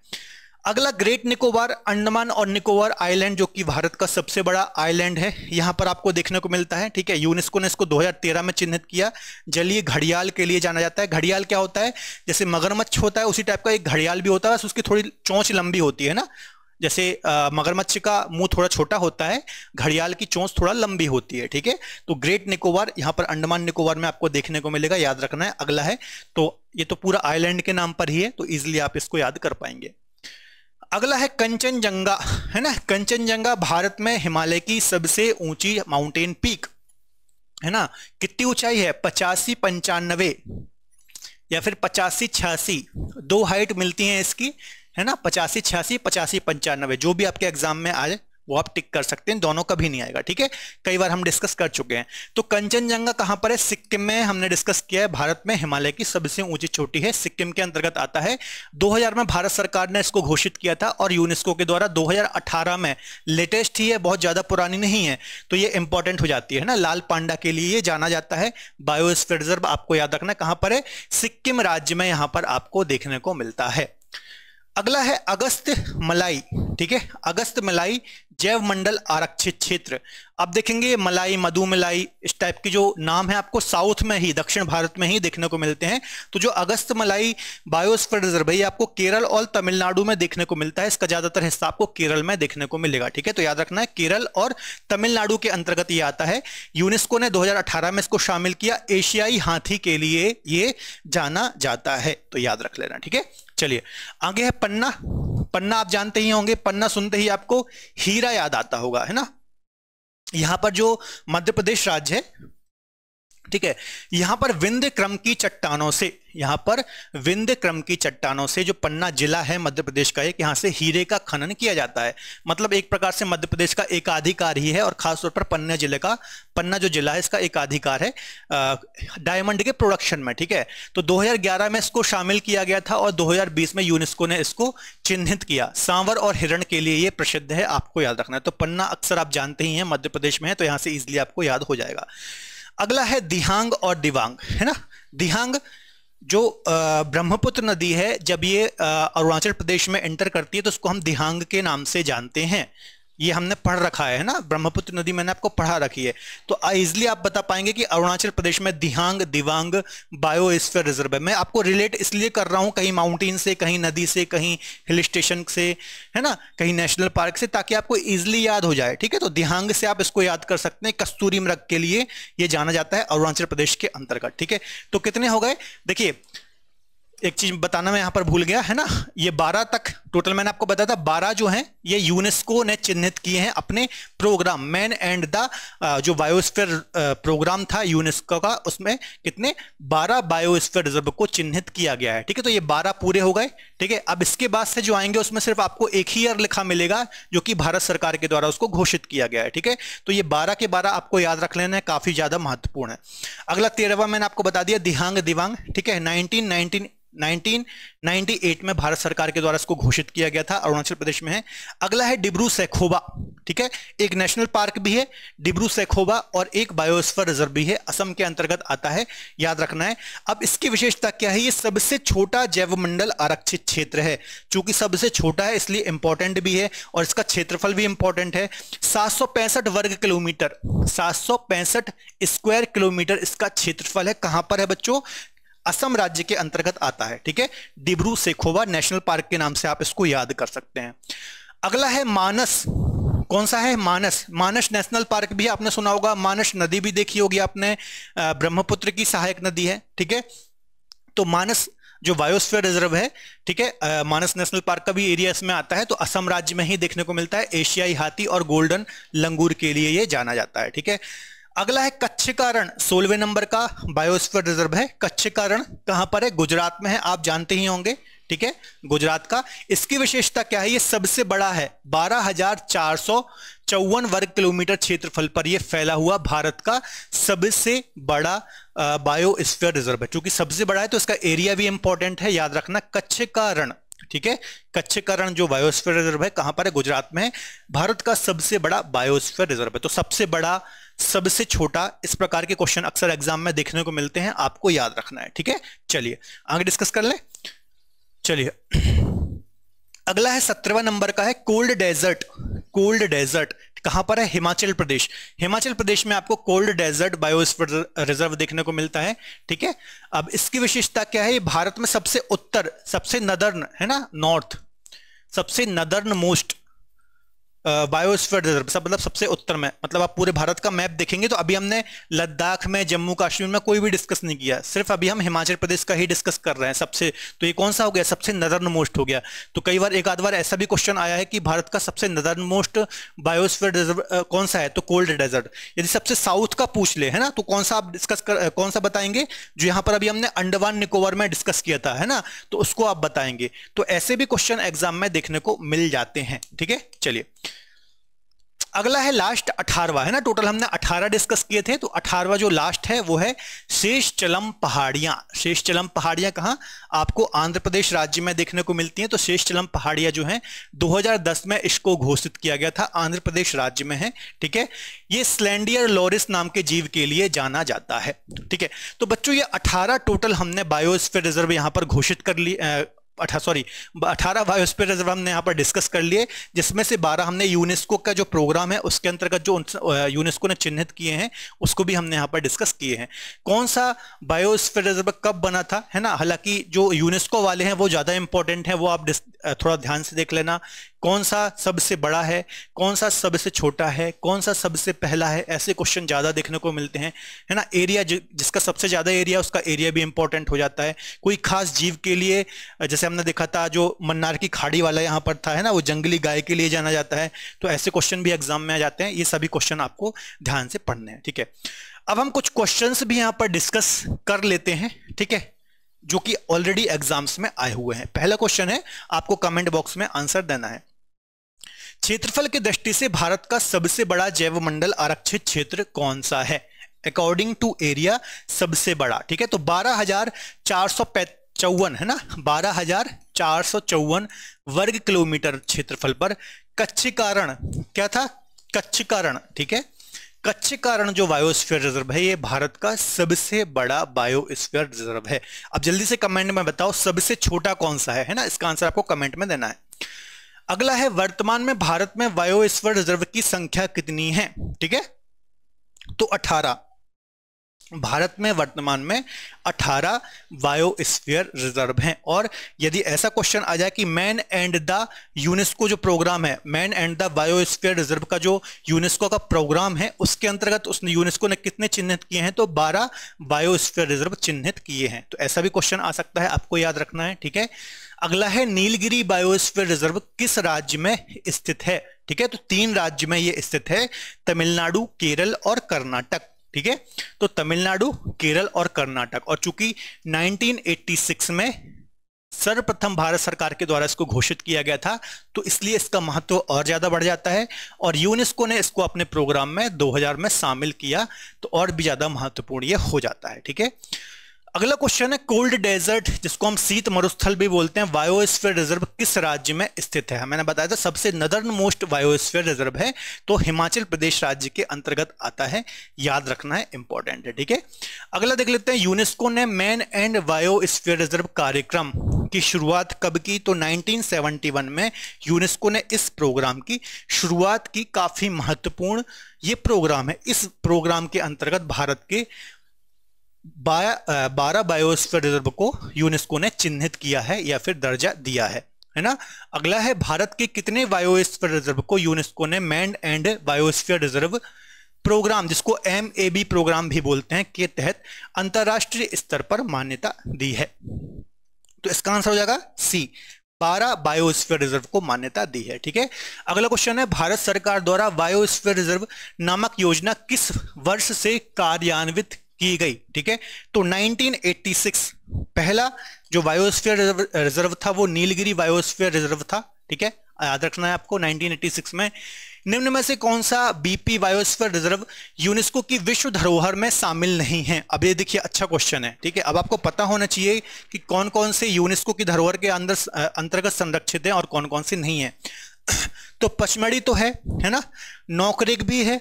अगला ग्रेट निकोबार अंडमान और निकोबार आइलैंड जो कि भारत का सबसे बड़ा आइलैंड है यहाँ पर आपको देखने को मिलता है ठीक है यूनेस्को ने इसको 2013 में चिन्हित किया जलीय घड़ियाल के लिए जाना जाता है घड़ियाल क्या होता है जैसे मगरमच्छ होता है उसी टाइप का एक घड़ियाल भी होता है बस उसकी थोड़ी चोंच लंबी होती है ना जैसे मगरमच्छ का मुंह थोड़ा छोटा होता है घड़ियाल की चोंच थोड़ा लंबी होती है ठीक है तो ग्रेट निकोबार यहाँ पर अंडमान निकोबार में आपको देखने को मिलेगा याद रखना है अगला है तो ये तो पूरा आइलैंड के नाम पर ही है तो इजिली आप इसको याद कर पाएंगे अगला है कंचनजंगा है ना कंचनजंगा भारत में हिमालय की सबसे ऊंची माउंटेन पीक है ना कितनी ऊंचाई है पचासी पंचानवे या फिर पचासी छियासी दो हाइट मिलती हैं इसकी है ना पचासी छियासी पचासी पंचानवे जो भी आपके एग्जाम में आए वो आप टिक कर सकते हैं दोनों का भी नहीं आएगा ठीक है कई बार हम डिस्कस कर चुके हैं तो कंचनजंगा कहां पर है सिक्किम में हमने डिस्कस किया है भारत में हिमालय की सबसे ऊंची छोटी है सिक्किम के अंतर्गत आता है 2000 में भारत सरकार ने इसको घोषित किया था और यूनेस्को के द्वारा 2018 में लेटेस्ट ही है बहुत ज़्यादा पुरानी नहीं है तो ये इंपॉर्टेंट हो जाती है ना लाल पांडा के लिए ये जाना जाता है बायोस्फीयर रिजर्व आपको याद रखना कहां पर है सिक्किम राज्य में यहां पर आपको देखने को मिलता है अगला है अगस्त मलाई ठीक है अगस्त मलाई जैव मंडल आरक्षित क्षेत्र अब देखेंगे मलाई मधु मलाई इस टाइप की जो नाम है आपको साउथ में ही दक्षिण भारत में ही देखने को मिलते हैं तो जो अगस्त मलाई बायोस्फर रिजर्व है आपको केरल और तमिलनाडु में देखने को मिलता है इसका ज्यादातर हिस्सा आपको केरल में देखने को मिलेगा ठीक है तो याद रखना है केरल और तमिलनाडु के अंतर्गत ये आता है यूनेस्को ने दो में इसको शामिल किया एशियाई हाथी के लिए ये जाना जाता है तो याद रख लेना ठीक है चलिए आगे है पन्ना पन्ना आप जानते ही होंगे पन्ना सुनते ही आपको हीरा याद आता होगा है ना यहां पर जो मध्य प्रदेश राज्य है ठीक है यहां पर विंध्य क्रम की चट्टानों से यहां पर विंध्य क्रम की चट्टानों से जो पन्ना जिला है मध्य प्रदेश का एक यहां से हीरे का खनन किया जाता है मतलब एक प्रकार से मध्य प्रदेश का एकाधिकार ही है और खासतौर पर पन्ना जिले का पन्ना जो जिला है इसका एकाधिकार है डायमंड के प्रोडक्शन में ठीक है तो 2011 में इसको शामिल किया गया था और 2020 में यूनेस्को ने इसको चिन्हित किया सांवर और हिरण के लिए यह प्रसिद्ध है आपको याद रखना है तो पन्ना अक्सर आप जानते ही है मध्य प्रदेश में है तो यहां से इजिली आपको याद हो जाएगा अगला है दिहांग और दिवांग है ना दिहांग जो ब्रह्मपुत्र नदी है जब ये अरुणाचल प्रदेश में एंटर करती है तो उसको हम दिहांग के नाम से जानते हैं ये हमने पढ़ रखा है ना ब्रह्मपुत्र नदी मैंने आपको पढ़ा रखी है तो इजिली आप बता पाएंगे कि अरुणाचल प्रदेश में दिहांग दिवांग बायोस्फीयर रिजर्व है मैं आपको रिलेट इसलिए कर रहा हूँ कहीं माउंटेन से कहीं नदी से कहीं हिल स्टेशन से है ना कहीं नेशनल पार्क से ताकि आपको ईजिली याद हो जाए ठीक है तो दिहांग से आप इसको याद कर सकते हैं कस्तूरी मृग के लिए ये जाना जाता है अरुणाचल प्रदेश के अंतर्गत ठीक है तो कितने हो गए देखिए एक चीज बताना मैं यहां पर भूल गया है ना ये 12 तक टोटल मैंने आपको बताया था 12 जो हैं ये यूनेस्को ने चिन्हित किए हैं अपने प्रोग्राम मैन एंड द जो बायोस्फीयर प्रोग्राम था यूनेस्को का उसमें कितने 12 बायोस्फीयर रिजर्व को चिन्हित किया गया है ठीक है तो ये 12 पूरे हो गए ठीक है अब इसके बाद से जो आएंगे उसमें सिर्फ आपको एक ही ईयर लिखा मिलेगा जो कि भारत सरकार के द्वारा उसको घोषित किया गया है ठीक है तो ये बारह के बारह आपको याद रख लेना है काफी ज्यादा महत्वपूर्ण है अगला तेरहवा मैंने आपको बता दिया दिहांग दिवांग ठीक है नाइनटीन नाइनटीन 1998 में भारत सरकार के द्वारा इसको घोषित किया गया था अरुणाचल प्रदेश में है अगला है डिब्रू सैखोबा ठीक है एक नेशनल पार्क भी है डिब्रू सैखोबा और एक बायोस्फर रिजर्व भी है असम के अंतर्गत आता है याद रखना है अब इसकी विशेषता क्या है ये सबसे छोटा जैव मंडल आरक्षित क्षेत्र है चूंकि सबसे छोटा है इसलिए इंपॉर्टेंट भी है और इसका क्षेत्रफल भी इंपॉर्टेंट है सात वर्ग किलोमीटर सात स्क्वायर किलोमीटर इसका क्षेत्रफल है कहां पर है बच्चों असम राज्य के अंतर्गत आता है ठीक है डिब्रू सेखोवा नेशनल पार्क के नाम से आप इसको याद कर सकते हैं अगला है मानस कौन सा है मानस मानस नेशनल पार्क भी आपने सुना होगा मानस नदी भी देखी होगी आपने ब्रह्मपुत्र की सहायक नदी है ठीक है तो मानस जो बायोस्फीयर रिजर्व है ठीक है मानस नेशनल पार्क का भी एरिया इसमें आता है तो असम राज्य में ही देखने को मिलता है एशियाई हाथी और गोल्डन लंगूर के लिए ये जाना जाता है ठीक है अगला है कच्छ कारण सोलवे नंबर का बायोस्फीयर रिजर्व है कच्छ कारण कहां पर है गुजरात में है आप जानते ही होंगे ठीक है गुजरात का इसकी विशेषता क्या है ये सबसे बड़ा है बारह हजार चार सौ चौवन वर्ग किलोमीटर क्षेत्रफल पर यह फैला हुआ भारत का सबसे बड़ा बायोस्फीयर रिजर्व है चूंकि सबसे बड़ा है तो इसका एरिया भी इंपॉर्टेंट है याद रखना कच्छ कारण ठीक है कच्छ कारण जो बायोस्फीयर रिजर्व है कहां पर है गुजरात में है भारत का सबसे बड़ा बायोस्फीयर रिजर्व है तो सबसे बड़ा सबसे छोटा इस प्रकार के क्वेश्चन अक्सर एग्जाम में देखने को मिलते हैं आपको याद रखना है ठीक है चलिए आगे डिस्कस कर लें चलिए अगला है सत्रहवा नंबर का है कोल्ड डेजर्ट कोल्ड डेजर्ट कहां पर है हिमाचल प्रदेश हिमाचल प्रदेश में आपको कोल्ड डेजर्ट बायोस रिजर्व देखने को मिलता है ठीक है अब इसकी विशेषता क्या है ये भारत में सबसे उत्तर सबसे नदर्न है ना नॉर्थ सबसे नदर्न मोस्ट बायोस्फेयर रिजर्व सब मतलब सबसे उत्तर में मतलब आप पूरे भारत का मैप देखेंगे तो अभी हमने लद्दाख में जम्मू कश्मीर में कोई भी डिस्कस नहीं किया सिर्फ अभी हम हिमाचल प्रदेश का ही डिस्कस कर रहे हैं सबसे तो ये कौन सा हो गया सबसे नदर्न मोस्ट हो गया तो कई बार एक आध बार ऐसा भी क्वेश्चन आया है कि भारत का सबसे नदर्न मोस्ट बायोस्फेयर रिजर्व कौन सा है तो कोल्ड डेजर्ट यदि सबसे साउथ का पूछ ले है ना तो कौन सा आप डिस्कस कर कौन सा बताएंगे जो यहाँ पर अभी हमने अंडमान निकोबार में डिस्कस किया था है ना तो उसको आप बताएंगे तो ऐसे भी क्वेश्चन एग्जाम में देखने को मिल जाते हैं ठीक है चलिए अगला है लास्ट अठारवा है ना टोटल हमने अठारह डिस्कस किए थे तो अठारवा जो लास्ट है वो है शेष चलम पहाड़ियां शेष चलम पहाड़ियां कहाँ आपको आंध्र प्रदेश राज्य में देखने को मिलती हैं तो शेष चलम पहाड़ियां जो हैं 2010 में इसको घोषित किया गया था आंध्र प्रदेश राज्य में है ठीक है ये स्लैंडियर लोरिस नाम के जीव के लिए जाना जाता है ठीक है तो बच्चों ये अठारह टोटल हमने बायोस्फेयर रिजर्व यहाँ पर घोषित कर लिए अठा सॉरी अठारह बायोस्फीयर रिजर्व हमने यहाँ पर डिस्कस कर लिए जिसमें से बारह हमने यूनेस्को का जो प्रोग्राम है उसके अंतर्गत जो यूनेस्को ने चिन्हित किए हैं उसको भी हमने यहाँ पर डिस्कस किए हैं कौन सा बायोस्फीयर रिजर्व कब बना था है ना हालांकि जो यूनेस्को वाले हैं वो ज़्यादा इंपॉर्टेंट है वो आप थोड़ा ध्यान से देख लेना कौन सा सबसे बड़ा है कौन सा सबसे छोटा है कौन सा सबसे पहला है ऐसे क्वेश्चन ज़्यादा देखने को मिलते हैं है ना एरिया जि, जिसका सबसे ज़्यादा एरिया उसका एरिया भी इंपॉर्टेंट हो जाता है कोई खास जीव के लिए जैसे हमने देखा था जो मन्नार की खाड़ी वाला यहाँ पर था है ना वो जंगली गाय के लिए जाना जाता है तो ऐसे क्वेश्चन भी एग्जाम में आ जाते हैं ये सभी क्वेश्चन आपको ध्यान से पढ़ने हैं ठीक है अब हम कुछ क्वेश्चन भी यहाँ पर डिस्कस कर लेते हैं ठीक है जो कि ऑलरेडी एग्जाम्स में आए हुए हैं पहला क्वेश्चन है आपको कमेंट बॉक्स में आंसर देना है क्षेत्रफल की दृष्टि से भारत का सबसे बड़ा जैवमंडल आरक्षित क्षेत्र कौन सा है अकॉर्डिंग टू एरिया सबसे बड़ा ठीक है तो बारह हजार चार सौ चौवन है ना बारह हजार चार सौ चौवन वर्ग किलोमीटर क्षेत्रफल पर कच्छ कारण क्या था कच्छ कारण ठीक है कच्छ कारण जो बायोस्फीयर रिजर्व है ये भारत का सबसे बड़ा बायोस्फीयर रिजर्व है अब जल्दी से कमेंट में बताओ सबसे छोटा कौन सा है है ना इसका आंसर आपको कमेंट में देना है अगला है वर्तमान में भारत में ईश्वर रिजर्व की संख्या कितनी है ठीक है तो 18 भारत में वर्तमान में 18 बायोस्फीयर रिजर्व हैं और यदि ऐसा क्वेश्चन आ जाए कि मैन एंड द यूनेस्को जो प्रोग्राम है man and the biosphere reserve का जो यूनेस्को का प्रोग्राम है उसके अंतर्गत उसने यूनेस्को ने कितने चिन्हित किए हैं तो 12 बायोस्फीयर रिजर्व चिन्हित किए हैं तो ऐसा भी क्वेश्चन आ सकता है आपको याद रखना है ठीक है अगला है नीलगिरी बायोस्फीयर रिजर्व किस राज्य में स्थित है ठीक है तो तीन राज्य में ये स्थित है तमिलनाडु केरल और कर्नाटक ठीक है तो तमिलनाडु केरल और कर्नाटक और चूंकि 1986 में सर्वप्रथम भारत सरकार के द्वारा इसको घोषित किया गया था तो इसलिए इसका महत्व और ज्यादा बढ़ जाता है और यूनेस्को ने इसको अपने प्रोग्राम में 2000 में शामिल किया तो और भी ज्यादा महत्वपूर्ण ये हो जाता है ठीक है अगला क्वेश्चन है कोल्ड डेजर्ट जिसको हम शीत मरुस्थल भी बोलते हैं वायोस्फीयर रिजर्व किस राज्य में स्थित है मैंने बताया था सबसे नदर्न मोस्ट वायोस्फीयर रिजर्व है तो हिमाचल प्रदेश राज्य के अंतर्गत आता है याद रखना है इंपॉर्टेंट है ठीक है अगला देख लेते हैं यूनेस्को ने मैन एंड वायोस्फीयर रिजर्व कार्यक्रम की शुरुआत कब की तो 1971 में यूनेस्को ने इस प्रोग्राम की शुरुआत की काफी महत्वपूर्ण ये प्रोग्राम है इस प्रोग्राम के अंतर्गत भारत के बारह बायोस्फीयर रिजर्व को यूनेस्को ने चिन्हित किया है या फिर दर्जा दिया है है ना अगला है भारत के कितने बायोस्फीयर रिजर्व को यूनेस्को ने man and biosphere reserve programme जिसको एम ए बी प्रोग्राम भी बोलते हैं के तहत अंतर्राष्ट्रीय स्तर पर मान्यता दी है तो इसका आंसर हो जाएगा सी बारह बायोस्फीयर रिजर्व को मान्यता दी है ठीक है अगला क्वेश्चन है भारत सरकार द्वारा बायोस्फीयर रिजर्व नामक योजना किस वर्ष से कार्यान्वित की गई ठीक है तो 1986 पहला जो बायोस्फीयर रिजर्व था वो नीलगिरी बायोस्फीयर रिजर्व था ठीक है याद रखना है आपको 1986 में निम्न में से कौन सा बीपी बायोस्फीयर रिजर्व यूनेस्को की विश्व धरोहर में शामिल नहीं है अब ये देखिए अच्छा क्वेश्चन है ठीक है अब आपको पता होना चाहिए कि कौन कौन से यूनेस्को की धरोहर के अंदर अंतर्गत संरक्षित है और कौन कौन से नहीं है तो पचमढ़ी तो है है ना नौकरेक भी है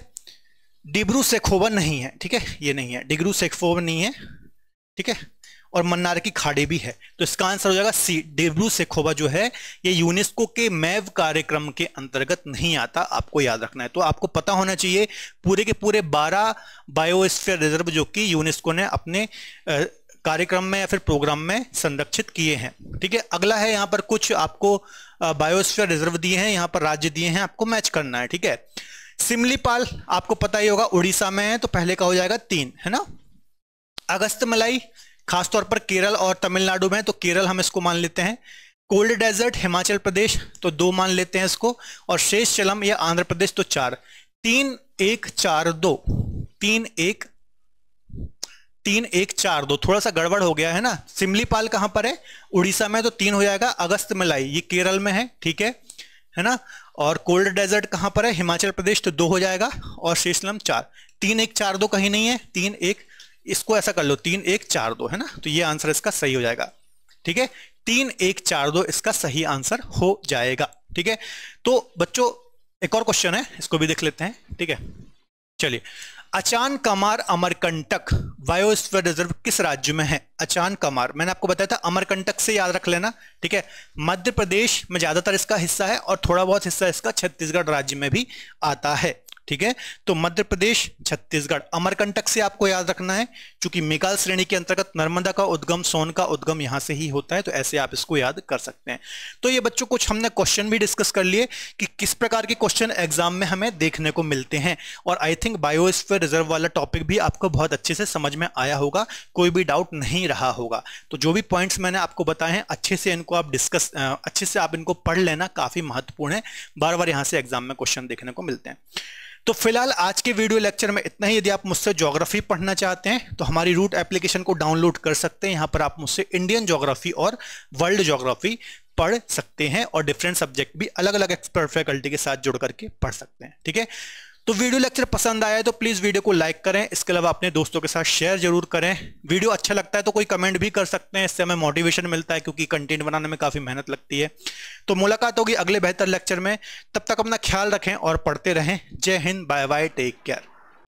डिब्रू सेखोवन नहीं है ठीक है ये नहीं है डिब्रू सेखोवन नहीं है ठीक है और मन्नार की खाड़ी भी है तो इसका आंसर हो जाएगा सी डिब्रू सेखोवा जो है ये यूनेस्को के मैव कार्यक्रम के अंतर्गत नहीं आता आपको याद रखना है तो आपको पता होना चाहिए पूरे के पूरे 12 बायोस्फीयर रिजर्व जो कि यूनेस्को ने अपने कार्यक्रम में या फिर प्रोग्राम में संरक्षित किए हैं ठीक है अगला है यहाँ पर कुछ आपको बायोस्फियर रिजर्व दिए हैं यहाँ पर राज्य दिए हैं आपको मैच करना है ठीक है सिमलीपाल आपको पता ही होगा उड़ीसा में है तो पहले का हो जाएगा तीन है ना अगस्त मलाई खासतौर पर केरल और तमिलनाडु में तो केरल हम इसको मान लेते हैं कोल्ड डेजर्ट हिमाचल प्रदेश तो दो मान लेते हैं इसको और शेष चलम या आंध्र प्रदेश तो चार तीन एक चार दो तीन एक तीन एक चार दो थोड़ा सा गड़बड़ हो गया है ना सिमलीपाल कहां पर है उड़ीसा में तो तीन हो जाएगा अगस्त मलाई ये केरल में है ठीक है है ना और कोल्ड डेजर्ट कहाँ पर है हिमाचल प्रदेश तो दो हो जाएगा और शीशलम चार तीन एक चार दो कहीं नहीं है तीन एक इसको ऐसा कर लो तीन एक चार दो है ना तो ये आंसर इसका सही हो जाएगा ठीक है तीन एक चार दो इसका सही आंसर हो जाएगा ठीक है तो बच्चों एक और क्वेश्चन है इसको भी देख लेते हैं ठीक है चलिए Achanakmar Amarkantak biosphere reserve किस राज्य में है अचान कमार मैंने आपको बताया था अमरकंटक से याद रख लेना ठीक है मध्य प्रदेश में ज्यादातर इसका हिस्सा है और थोड़ा बहुत हिस्सा इसका छत्तीसगढ़ राज्य में भी आता है ठीक है तो मध्य प्रदेश छत्तीसगढ़ अमरकंटक से आपको याद रखना है चूंकि मेघाल श्रेणी के अंतर्गत नर्मदा का उद्गम सोन का उद्गम यहाँ से ही होता है तो ऐसे आप इसको याद कर सकते हैं तो ये बच्चों कुछ हमने क्वेश्चन भी डिस्कस कर लिए कि किस प्रकार के क्वेश्चन एग्जाम में हमें देखने को मिलते हैं और आई थिंक बायोस्फेयर रिजर्व वाला टॉपिक भी आपको बहुत अच्छे से समझ में आया होगा कोई भी डाउट नहीं रहा होगा तो जो भी पॉइंट्स मैंने आपको बताए हैं अच्छे से इनको आप डिस्कस अच्छे से आप इनको पढ़ लेना काफ़ी महत्वपूर्ण है बार बार यहाँ से एग्जाम में क्वेश्चन देखने को मिलते हैं तो फिलहाल आज के वीडियो लेक्चर में इतना ही यदि आप मुझसे ज्योग्राफी पढ़ना चाहते हैं तो हमारी रूट एप्लीकेशन को डाउनलोड कर सकते हैं यहाँ पर आप मुझसे इंडियन ज्योग्राफी और वर्ल्ड ज्योग्राफी पढ़ सकते हैं और डिफरेंट सब्जेक्ट भी अलग अलग एक्सपर्ट फैकल्टी के साथ जुड़ करके पढ़ सकते हैं ठीक है तो वीडियो लेक्चर पसंद आया है तो प्लीज़ वीडियो को लाइक करें इसके अलावा अपने दोस्तों के साथ शेयर जरूर करें वीडियो अच्छा लगता है तो कोई कमेंट भी कर सकते हैं इससे हमें मोटिवेशन मिलता है क्योंकि कंटेंट बनाने में काफ़ी मेहनत लगती है तो मुलाकात होगी अगले बेहतर लेक्चर में तब तक अपना ख्याल रखें और पढ़ते रहें जय Hind bye bye take care